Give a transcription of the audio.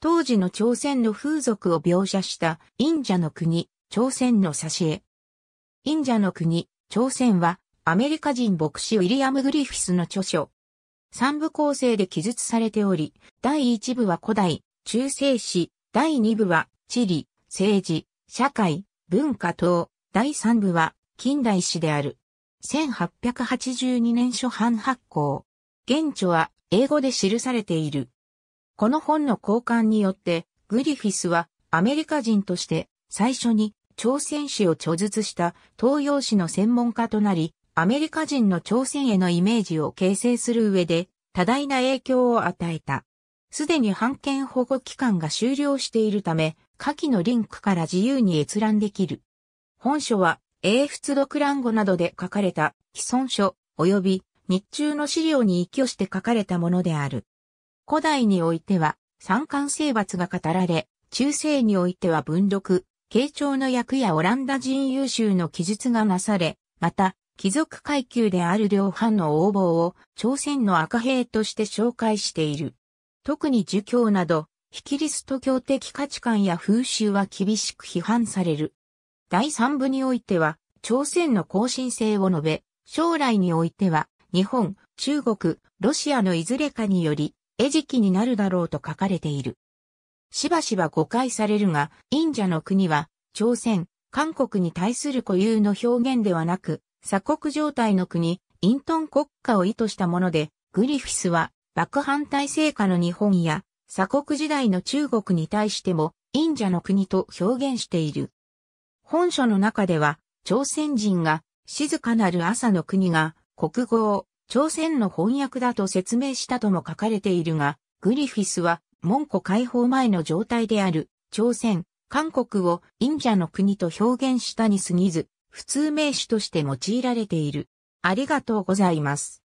当時の朝鮮の風俗を描写した、隠者の国、朝鮮の挿絵。隠者の国、朝鮮は、アメリカ人牧師ウィリアム・グリフィスの著書。三部構成で記述されており、第一部は古代、中世史、第二部は、地理、政治、社会、文化等、第三部は、近代史である。1882年初版発行。原著は、英語で記されている。この本の交換によって、グリフィスはアメリカ人として最初に朝鮮史を著述した東洋史の専門家となり、アメリカ人の朝鮮へのイメージを形成する上で多大な影響を与えた。すでに版権保護期間が終了しているため、下記のリンクから自由に閲覧できる。本書は英仏独欄語などで書かれた既存書及び日中の資料に依拠して書かれたものである。古代においては、三冠征伐が語られ、中世においては文読、慶長の役やオランダ人優秀の記述がなされ、また、貴族階級である両藩の応募を朝鮮の赤兵として紹介している。特に儒教など、非キリスト教的価値観や風習は厳しく批判される。第三部においては、朝鮮の更新性を述べ、将来においては、日本、中国、ロシアのいずれかにより、餌食になるだろうと書かれている。しばしば誤解されるが、忍者の国は、朝鮮、韓国に対する固有の表現ではなく、鎖国状態の国、イントン国家を意図したもので、グリフィスは、爆反体制下の日本や、鎖国時代の中国に対しても、忍者の国と表現している。本書の中では、朝鮮人が、静かなる朝の国が、国語を、朝鮮の翻訳だと説明したとも書かれているが、グリフィスは、門戸解放前の状態である、朝鮮、韓国を忍者の国と表現したに過ぎず、普通名詞として用いられている。ありがとうございます。